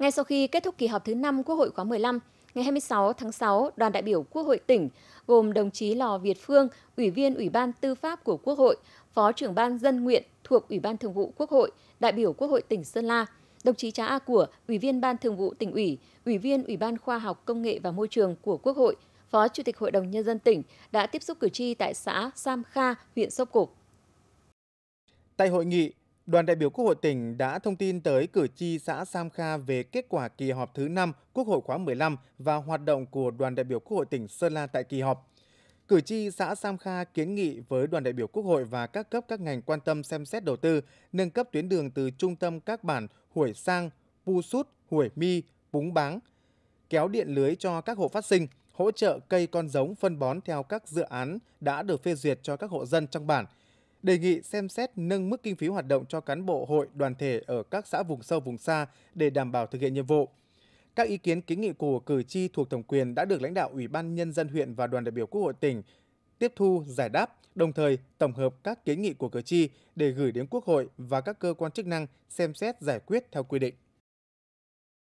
Ngay sau khi kết thúc kỳ họp thứ 5 Quốc hội khóa 15, ngày 26 tháng 6, đoàn đại biểu Quốc hội tỉnh gồm đồng chí Lò Việt Phương, Ủy viên Ủy ban Tư pháp của Quốc hội, Phó trưởng ban dân nguyện thuộc Ủy ban Thường vụ Quốc hội, đại biểu Quốc hội tỉnh Sơn La, đồng chí Trá A Của, Ủy viên Ban Thường vụ tỉnh ủy, Ủy viên Ủy ban Khoa học Công nghệ và Môi trường của Quốc hội, Phó Chủ tịch Hội đồng Nhân dân tỉnh đã tiếp xúc cử tri tại xã Sam Kha, huyện Sóc Cộp. Tại hội nghị, Đoàn đại biểu Quốc hội tỉnh đã thông tin tới cử tri xã Sam Kha về kết quả kỳ họp thứ 5 Quốc hội khóa 15 và hoạt động của đoàn đại biểu Quốc hội tỉnh Sơn La tại kỳ họp. Cử tri xã Sam Kha kiến nghị với đoàn đại biểu Quốc hội và các cấp các ngành quan tâm xem xét đầu tư, nâng cấp tuyến đường từ trung tâm các bản Hủy Sang, Pu Sút, Hủy Mi, Búng Báng, kéo điện lưới cho các hộ phát sinh, hỗ trợ cây con giống phân bón theo các dự án đã được phê duyệt cho các hộ dân trong bản – đề nghị xem xét nâng mức kinh phí hoạt động cho cán bộ hội đoàn thể ở các xã vùng sâu vùng xa để đảm bảo thực hiện nhiệm vụ. Các ý kiến kiến nghị của cử tri thuộc thẩm quyền đã được lãnh đạo Ủy ban Nhân dân huyện và đoàn đại biểu Quốc hội tỉnh tiếp thu, giải đáp, đồng thời tổng hợp các kiến nghị của cử tri để gửi đến Quốc hội và các cơ quan chức năng xem xét giải quyết theo quy định.